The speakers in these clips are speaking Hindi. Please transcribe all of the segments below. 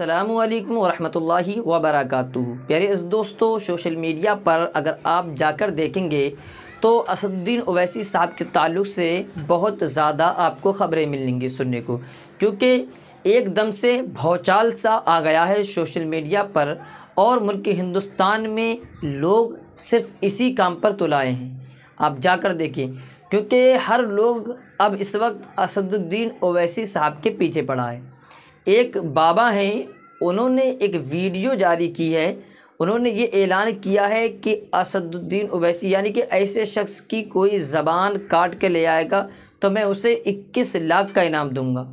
अल्लाम वरहमतुल्लाहि वबरकू प्यारे इस दोस्तों सोशल मीडिया पर अगर आप जाकर देखेंगे तो असदुद्दीन ओवैसी साहब के ताल्लुक से बहुत ज़्यादा आपको ख़बरें मिलेंगी सुनने को क्योंकि एकदम से भौचाल सा आ गया है सोशल मीडिया पर और मुल्क हिंदुस्तान में लोग सिर्फ इसी काम पर तुलाए तो हैं आप जाकर देखिए क्योंकि हर लोग अब इस वक्त असदुद्दीन ओवैसी साहब के पीछे पड़ा है एक बाबा हैं उन्होंने एक वीडियो जारी की है उन्होंने ये ऐलान किया है कि असदुद्दीन ओवैसी यानी कि ऐसे शख्स की कोई ज़बान काट के ले आएगा तो मैं उसे 21 लाख का इनाम दूंगा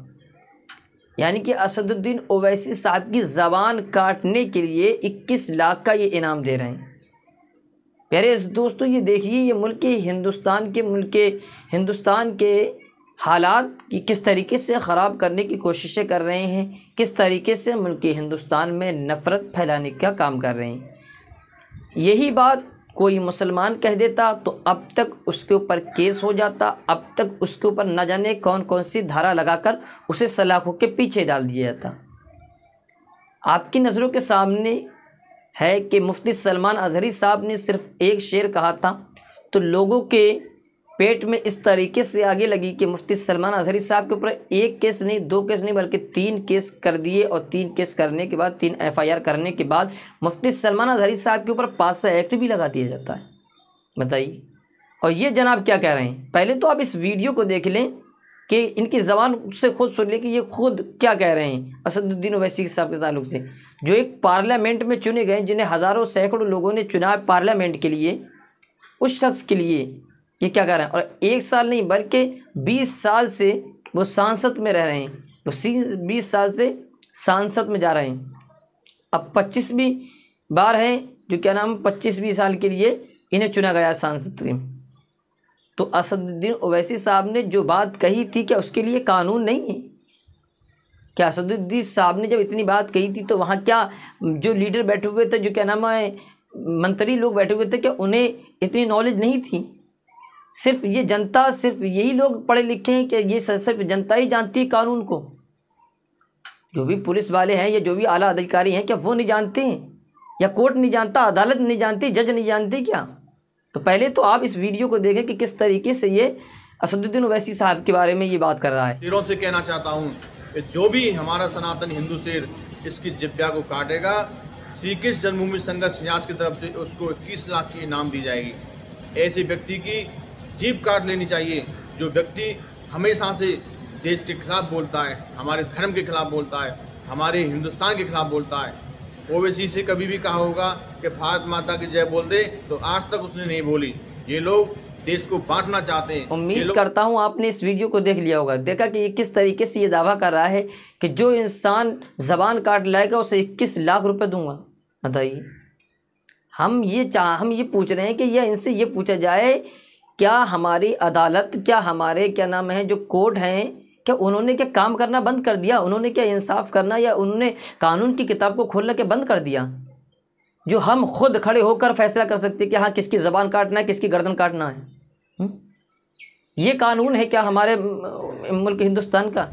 यानी कि असदुद्दीन ओवैसी साहब की ज़बान काटने के लिए 21 लाख का ये इनाम दे रहे हैं प्यारे दोस्तों ये देखिए ये मुल्क हिंदुस्तान के मुल्क हिंदुस्तान के हालात की किस तरीके से ख़राब करने की कोशिशें कर रहे हैं किस तरीके से मुल्क हिंदुस्तान में नफ़रत फैलाने का काम कर रहे हैं यही बात कोई मुसलमान कह देता तो अब तक उसके ऊपर केस हो जाता अब तक उसके ऊपर न जाने कौन कौन सी धारा लगाकर उसे सलाखों के पीछे डाल दिया जाता आपकी नज़रों के सामने है कि मुफ्ती सलमान अजहरी साहब ने सिर्फ एक शेर कहा था तो लोगों के पेट में इस तरीके से आगे लगी कि मुफ्ती सलमान अजहरी साहब के ऊपर एक केस नहीं दो केस नहीं बल्कि तीन केस कर दिए और तीन केस करने के बाद तीन एफआईआर करने के बाद मुफ्ती सलमान अजहरी साहब के ऊपर पासा एक्ट भी लगा दिया जाता है बताइए और ये जनाब क्या कह रहे हैं पहले तो आप इस वीडियो को देख लें कि इनकी ज़बान से खुद सुन लें कि ये खुद क्या कह रहे हैं असदुद्दीन अवैसी साहब के ताल्लुक से जो एक पार्लियामेंट में चुने गए जिन्हें हज़ारों सैकड़ों लोगों ने चुना पार्लियामेंट के लिए उस शख्स के लिए ये क्या कह रहे हैं और एक साल नहीं बल्कि बीस साल से वो सांसद में रह रहे हैं वो बीस साल से सांसद में जा रहे हैं अब पच्चीसवीं बार है जो क्या नाम पच्चीसवीं साल के लिए इन्हें चुना गया सांसद के तो असदुद्दीन ओवैसी साहब ने जो बात कही थी क्या उसके लिए कानून नहीं है क्या असदुद्दीन साहब ने जब इतनी बात कही थी तो वहाँ क्या जो लीडर बैठे हुए थे जो क्या नाम है मंत्री लोग बैठे हुए थे क्या उन्हें इतनी नॉलेज नहीं थी सिर्फ ये जनता सिर्फ यही लोग पढ़े लिखे हैं कि ये सिर्फ जनता ही जानती है कानून को जो भी पुलिस वाले हैं या जो भी आला अधिकारी हैं क्या वो नहीं जानते हैं या कोर्ट नहीं जानता अदालत नहीं जानती जज नहीं जानती क्या तो पहले तो आप इस वीडियो को देखें कि किस तरीके से ये असदुद्दीन अवैसी साहब के बारे में ये बात कर रहा है शेरों से कहना चाहता हूँ कि जो भी हमारा सनातन हिंदू शेर इसकी जिब्या को काटेगा श्री कृष्ण जन्मभूमि संघर्ष न्यास की तरफ से उसको इक्कीस लाख की इनाम दी जाएगी ऐसे व्यक्ति की जीप कार्ड लेनी चाहिए जो व्यक्ति हमेशा से देश के खिलाफ बोलता है हमारे धर्म के खिलाफ बोलता है हमारे हिंदुस्तान के खिलाफ बोलता है ओवैसी से कभी भी कहा होगा कि भारत माता की जय बोल दे तो आज तक उसने नहीं बोली ये लोग देश को बांटना चाहते हैं उम्मीद करता हूँ आपने इस वीडियो को देख लिया होगा देखा कि किस तरीके से ये दावा कर रहा है कि जो इंसान जबान काट लाएगा उसे इक्कीस लाख रुपए दूंगा बताइए हम ये चाह हम ये पूछ रहे हैं कि यह इनसे ये पूछा जाए क्या हमारी अदालत क्या हमारे क्या नाम है जो कोर्ट हैं क्या उन्होंने क्या काम करना बंद कर दिया उन्होंने क्या इंसाफ करना या उन्होंने कानून की किताब को खोलना के बंद कर दिया जो हम खुद खड़े होकर फैसला कर सकते कि हाँ किसकी ज़बान काटना है किसकी गर्दन काटना है ये कानून है क्या हमारे मुल्क हिंदुस्तान का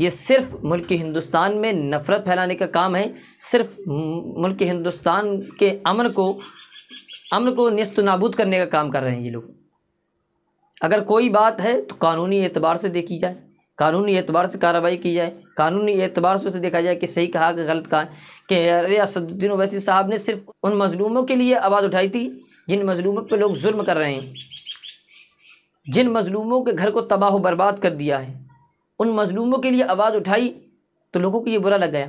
ये सिर्फ मुल्क हिंदुस्तान में नफ़रत फैलाने का काम है सिर्फ मुल्क हिंदुस्तान के अमन को अमन को नस्त नाबूद करने का काम कर रहे हैं ये लोग अगर कोई बात है तो कानूनी एतबार से देखी जाए कानूनी एतबार से कार्रवाई की जाए कानूनी एतबार से उसे देखा जाए कि सही कहा कि गलत कहा कि अरे असदुद्दीन अवैसी साहब ने सिर्फ उन मजलूमों के लिए आवाज़ उठाई थी जिन मजलूमों पर लोग जुल्म कर रहे हैं जिन मजलूमों के घर को तबाह बर्बाद कर दिया है उन मजलूमों के लिए आवाज़ उठाई तो लोगों को ये बुरा लग गया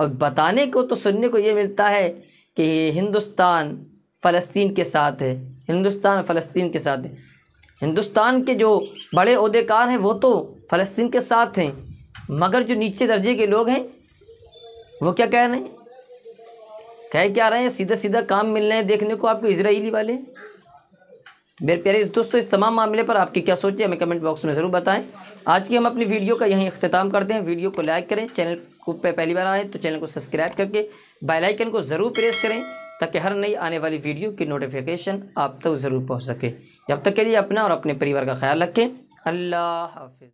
और बताने को तो सुनने को ये मिलता है कि हिंदुस्तान फ़लस्तीन के साथ है हिंदुस्तान फ़लस्तीन के साथ है हिंदुस्तान के जो बड़े अहदेकार हैं वो तो फ़लस्तीन के साथ हैं मगर जो नीचे दर्जे के लोग हैं वो क्या कह रहे हैं कह क्या रहे हैं सीधा सीधा काम मिल रहे हैं देखने को आपको इसराइली वाले मेरे प्यारे दोस्तों इस तमाम मामले पर आपकी क्या सोच है हमें कमेंट बॉक्स में ज़रूर बताएं आज की हम अपनी वीडियो का यहीं अख्ताम करते हैं वीडियो को लाइक करें चैनल को पहली बार आए तो चैनल को सब्सक्राइब करके बेलाइकन को ज़रूर प्रेस करें ताकि हर नई आने वाली वीडियो की नोटिफिकेशन आप तक ज़रूर पहुँच सके जब तक के लिए अपना और अपने परिवार का ख्याल रखें अल्लाह हाफिज़